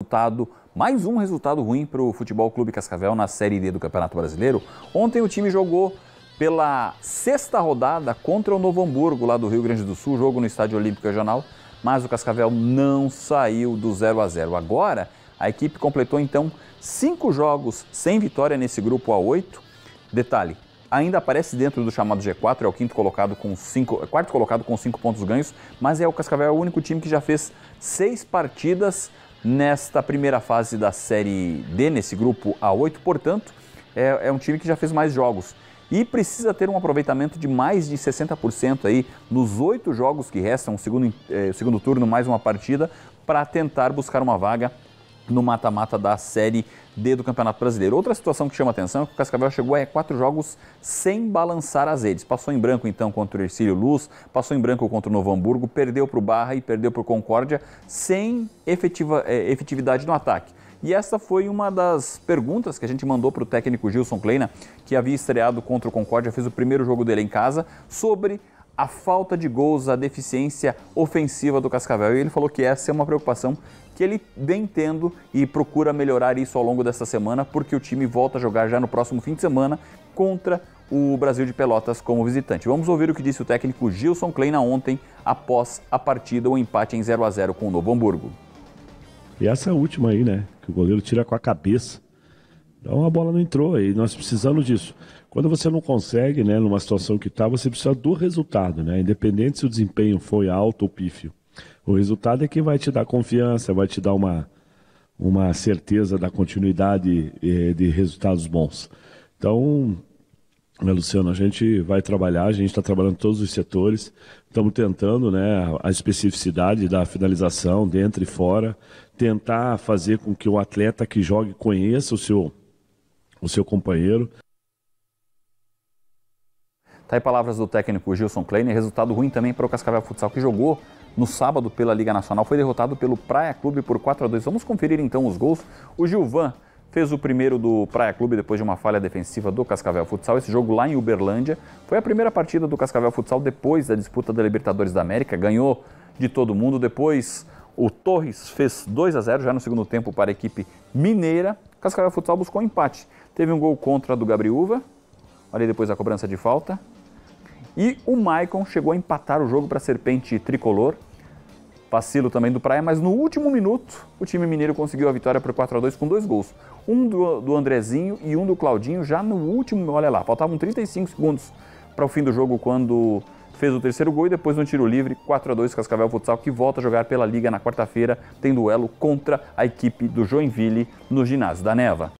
resultado, mais um resultado ruim para o Futebol Clube Cascavel na Série D do Campeonato Brasileiro. Ontem o time jogou pela sexta rodada contra o Novo Hamburgo, lá do Rio Grande do Sul, jogo no Estádio Olímpico Regional, mas o Cascavel não saiu do 0 a 0. Agora, a equipe completou então cinco jogos sem vitória nesse grupo A8. Detalhe, ainda aparece dentro do chamado G4, é o quinto colocado com cinco, é quarto colocado com cinco pontos ganhos, mas é o Cascavel é o único time que já fez seis partidas nesta primeira fase da Série D, nesse grupo A8, portanto, é, é um time que já fez mais jogos e precisa ter um aproveitamento de mais de 60% aí nos oito jogos que restam, o segundo, eh, segundo turno, mais uma partida, para tentar buscar uma vaga no mata-mata da Série D do Campeonato Brasileiro. Outra situação que chama atenção é que o Cascavel chegou a quatro jogos sem balançar as redes. Passou em branco, então, contra o Ercílio Luz, passou em branco contra o Novo Hamburgo, perdeu para o Barra e perdeu para o Concórdia, sem efetiva, é, efetividade no ataque. E essa foi uma das perguntas que a gente mandou para o técnico Gilson Kleina, que havia estreado contra o Concórdia, fez o primeiro jogo dele em casa, sobre a falta de gols, a deficiência ofensiva do Cascavel. E ele falou que essa é uma preocupação que ele vem tendo e procura melhorar isso ao longo dessa semana, porque o time volta a jogar já no próximo fim de semana contra o Brasil de Pelotas como visitante. Vamos ouvir o que disse o técnico Gilson Kleina ontem após a partida, o um empate em 0 a 0 com o Novo Hamburgo. E essa é última aí, né? Que o goleiro tira com a cabeça. Então a bola não entrou e nós precisamos disso. Quando você não consegue, né, numa situação que está, você precisa do resultado, né? Independente se o desempenho foi alto ou pífio. O resultado é que vai te dar confiança, vai te dar uma, uma certeza da continuidade eh, de resultados bons. Então, né, Luciano, a gente vai trabalhar, a gente está trabalhando em todos os setores, estamos tentando né, a especificidade da finalização, dentro e fora, tentar fazer com que o atleta que jogue conheça o seu o seu companheiro. Tá aí palavras do técnico Gilson Kleiner. Resultado ruim também para o Cascavel Futsal, que jogou no sábado pela Liga Nacional. Foi derrotado pelo Praia Clube por 4 a 2 Vamos conferir então os gols. O Gilvan fez o primeiro do Praia Clube depois de uma falha defensiva do Cascavel Futsal. Esse jogo lá em Uberlândia foi a primeira partida do Cascavel Futsal depois da disputa da Libertadores da América. Ganhou de todo mundo. Depois o Torres fez 2 a 0 já no segundo tempo para a equipe mineira. Cascavel Futsal buscou empate. Teve um gol contra do Gabriúva, ali depois da cobrança de falta. E o Maicon chegou a empatar o jogo para a Serpente Tricolor. Vacilo também do Praia, mas no último minuto o time mineiro conseguiu a vitória por 4 a 2 com dois gols. Um do, do Andrezinho e um do Claudinho já no último, olha lá, faltavam 35 segundos para o fim do jogo quando fez o terceiro gol e depois um tiro livre, 4 a 2 Cascavel Futsal, que volta a jogar pela Liga na quarta-feira, tem duelo contra a equipe do Joinville no ginásio da Neva.